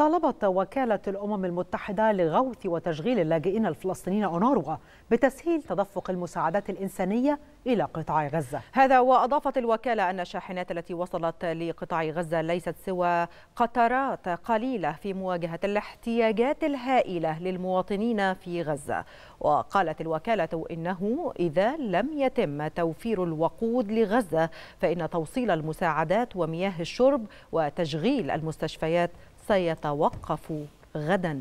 طالبت وكالة الأمم المتحدة لغوث وتشغيل اللاجئين الفلسطينيين أونروا بتسهيل تدفق المساعدات الإنسانية إلى قطاع غزة هذا وأضافت الوكالة أن الشاحنات التي وصلت لقطاع غزة ليست سوى قطرات قليلة في مواجهة الاحتياجات الهائلة للمواطنين في غزة وقالت الوكالة إنه إذا لم يتم توفير الوقود لغزة فإن توصيل المساعدات ومياه الشرب وتشغيل المستشفيات سيتوقف غدا